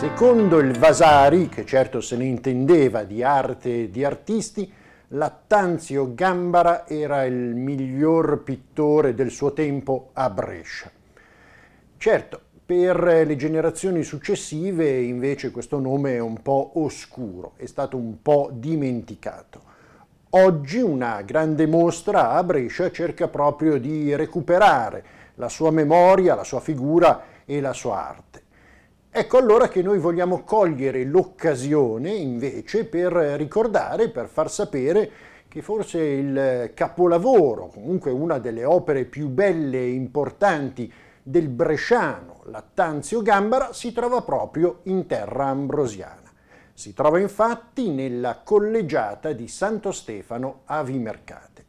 Secondo il Vasari, che certo se ne intendeva di arte e di artisti, Lattanzio Gambara era il miglior pittore del suo tempo a Brescia. Certo, per le generazioni successive invece questo nome è un po' oscuro, è stato un po' dimenticato. Oggi una grande mostra a Brescia cerca proprio di recuperare la sua memoria, la sua figura e la sua arte. Ecco allora che noi vogliamo cogliere l'occasione invece per ricordare, per far sapere che forse il capolavoro, comunque una delle opere più belle e importanti del bresciano Lattanzio Gambara, si trova proprio in terra ambrosiana. Si trova infatti nella collegiata di Santo Stefano a Vimercate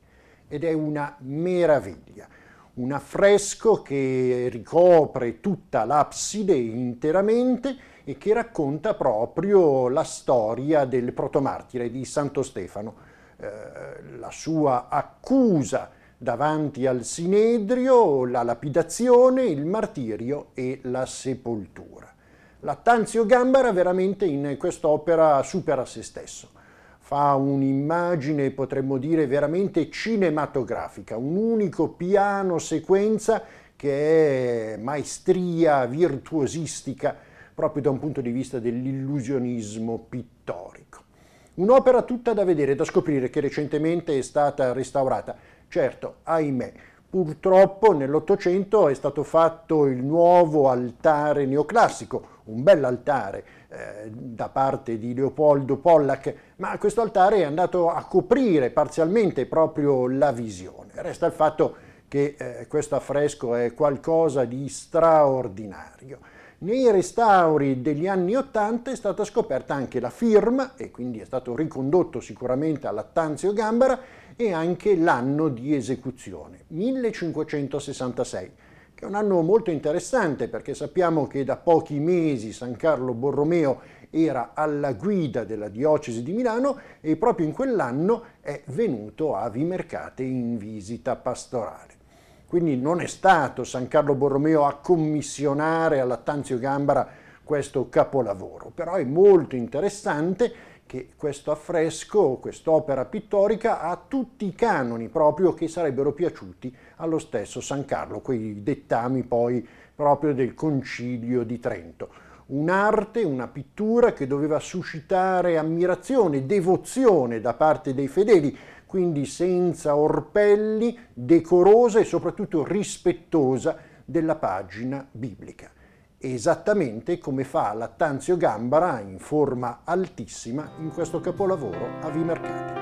ed è una meraviglia un affresco che ricopre tutta l'abside interamente e che racconta proprio la storia del protomartire di Santo Stefano, eh, la sua accusa davanti al Sinedrio, la lapidazione, il martirio e la sepoltura. Lattanzio Gambara veramente in quest'opera supera se stesso fa un'immagine, potremmo dire, veramente cinematografica, un unico piano sequenza che è maestria virtuosistica proprio da un punto di vista dell'illusionismo pittorico. Un'opera tutta da vedere, da scoprire, che recentemente è stata restaurata. Certo, ahimè, purtroppo nell'Ottocento è stato fatto il nuovo altare neoclassico, un bell'altare eh, da parte di Leopoldo Pollack, ma questo altare è andato a coprire parzialmente proprio la visione. Resta il fatto che eh, questo affresco è qualcosa di straordinario. Nei restauri degli anni Ottanta è stata scoperta anche la firma e quindi è stato ricondotto sicuramente a Lattanzio Gambara e anche l'anno di esecuzione, 1566 che è un anno molto interessante perché sappiamo che da pochi mesi San Carlo Borromeo era alla guida della diocesi di Milano e proprio in quell'anno è venuto a Vimercate in visita pastorale. Quindi non è stato San Carlo Borromeo a commissionare a Lattanzio Gambara questo capolavoro, però è molto interessante che questo affresco, quest'opera pittorica ha tutti i canoni proprio che sarebbero piaciuti allo stesso San Carlo, quei dettami poi proprio del concilio di Trento. Un'arte, una pittura che doveva suscitare ammirazione, devozione da parte dei fedeli, quindi senza orpelli, decorosa e soprattutto rispettosa della pagina biblica esattamente come fa Lattanzio Gambara in forma altissima in questo capolavoro a Vimercati.